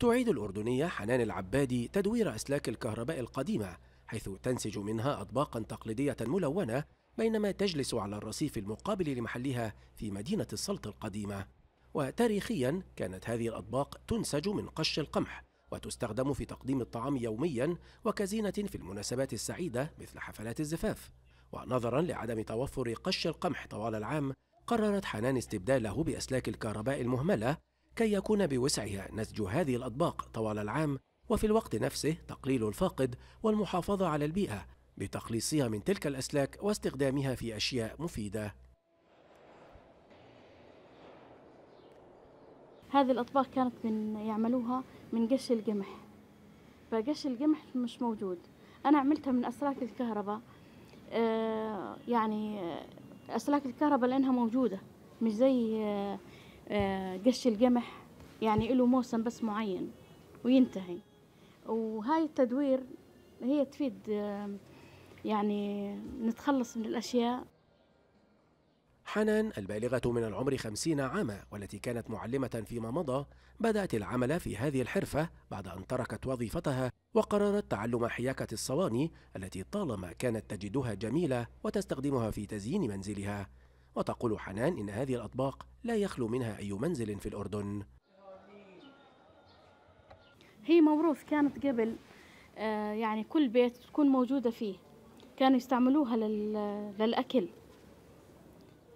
تعيد الأردنية حنان العبادي تدوير أسلاك الكهرباء القديمة حيث تنسج منها أطباقا تقليدية ملونة بينما تجلس على الرصيف المقابل لمحلها في مدينة السلط القديمة وتاريخيا كانت هذه الأطباق تنسج من قش القمح وتستخدم في تقديم الطعام يوميا وكزينة في المناسبات السعيدة مثل حفلات الزفاف ونظرا لعدم توفر قش القمح طوال العام قررت حنان استبداله بأسلاك الكهرباء المهملة كي يكون بوسعها نسج هذه الأطباق طوال العام وفي الوقت نفسه تقليل الفاقد والمحافظة على البيئة بتخليصها من تلك الأسلاك واستخدامها في أشياء مفيدة هذه الأطباق كانت من يعملوها من قش القمح فقش القمح مش موجود أنا عملتها من أسلاك الكهرباء آه، يعني آه، أسلاك الكهرباء لأنها موجودة مش زي آه، آه، قش القمح يعني له موسم بس معين وينتهي وهاي التدوير هي تفيد آه، يعني نتخلص من الأشياء حنان البالغة من العمر خمسين عاما والتي كانت معلمة فيما مضى بدأت العمل في هذه الحرفة بعد أن تركت وظيفتها وقررت تعلم حياكة الصواني التي طالما كانت تجدها جميلة وتستخدمها في تزيين منزلها وتقول حنان إن هذه الأطباق لا يخلو منها أي منزل في الأردن هي موروث كانت قبل آه، يعني كل بيت تكون موجودة فيه كانوا يستعملوها للأكل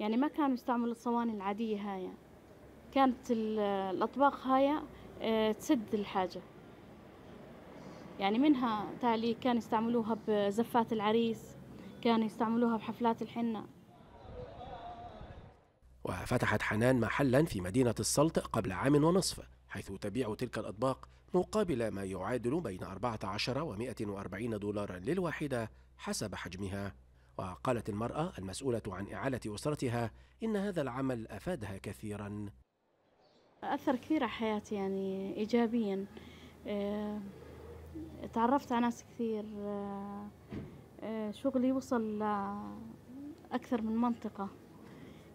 يعني ما كانوا يستعملوا الصواني العادية هاي كانت الأطباق هاي آه، تسد الحاجة يعني منها تالي كانوا يستعملوها بزفات العريس كانوا يستعملوها بحفلات الحنه وفتحت حنان محلا في مدينة السلط قبل عام ونصف حيث تبيع تلك الأطباق مقابل ما يعادل بين 14 و 140 دولارا للواحدة حسب حجمها وقالت المرأة المسؤولة عن إعالة أسرتها إن هذا العمل أفادها كثيرا أثر كثير على حياتي يعني إيجابيا آه، تعرفت على ناس كثير آه، آه، شغلي وصل لأكثر من منطقة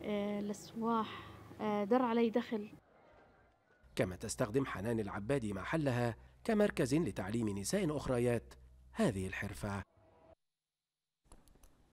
آه، الأسواح آه، در علي دخل كما تستخدم حنان العبادي محلها كمركز لتعليم نساء أخريات هذه الحرفة